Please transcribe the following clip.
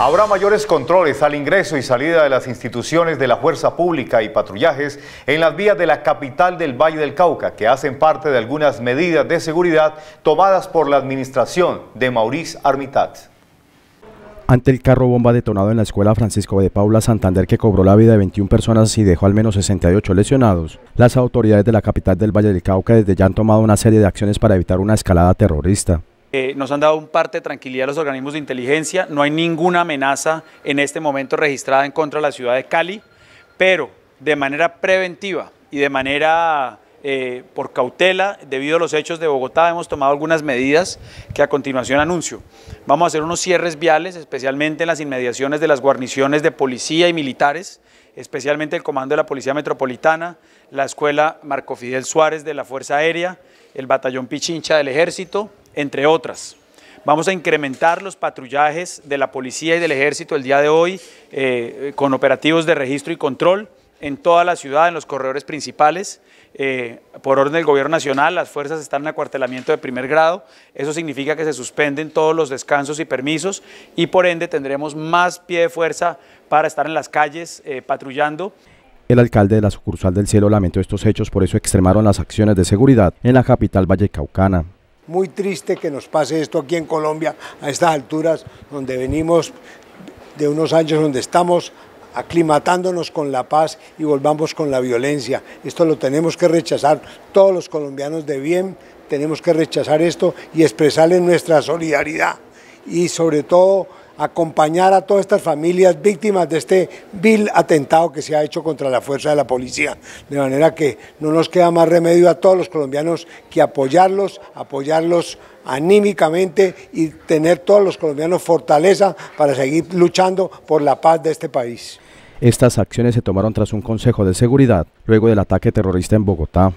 Habrá mayores controles al ingreso y salida de las instituciones de la fuerza pública y patrullajes en las vías de la capital del Valle del Cauca, que hacen parte de algunas medidas de seguridad tomadas por la administración de Maurice Armitat. Ante el carro bomba detonado en la escuela Francisco de Paula Santander que cobró la vida de 21 personas y dejó al menos 68 lesionados, las autoridades de la capital del Valle del Cauca desde ya han tomado una serie de acciones para evitar una escalada terrorista. Eh, nos han dado un parte de tranquilidad a los organismos de inteligencia. No hay ninguna amenaza en este momento registrada en contra de la ciudad de Cali, pero de manera preventiva y de manera eh, por cautela, debido a los hechos de Bogotá, hemos tomado algunas medidas que a continuación anuncio. Vamos a hacer unos cierres viales, especialmente en las inmediaciones de las guarniciones de policía y militares, especialmente el Comando de la Policía Metropolitana, la Escuela Marco Fidel Suárez de la Fuerza Aérea, el Batallón Pichincha del Ejército, entre otras. Vamos a incrementar los patrullajes de la policía y del ejército el día de hoy eh, con operativos de registro y control en toda la ciudad, en los corredores principales. Eh, por orden del Gobierno Nacional, las fuerzas están en acuartelamiento de primer grado. Eso significa que se suspenden todos los descansos y permisos y por ende tendremos más pie de fuerza para estar en las calles eh, patrullando. El alcalde de la sucursal del cielo lamentó estos hechos, por eso extremaron las acciones de seguridad en la capital vallecaucana muy triste que nos pase esto aquí en Colombia, a estas alturas donde venimos de unos años donde estamos aclimatándonos con la paz y volvamos con la violencia. Esto lo tenemos que rechazar todos los colombianos de bien, tenemos que rechazar esto y expresarle nuestra solidaridad y sobre todo acompañar a todas estas familias víctimas de este vil atentado que se ha hecho contra la fuerza de la policía. De manera que no nos queda más remedio a todos los colombianos que apoyarlos, apoyarlos anímicamente y tener todos los colombianos fortaleza para seguir luchando por la paz de este país. Estas acciones se tomaron tras un Consejo de Seguridad luego del ataque terrorista en Bogotá.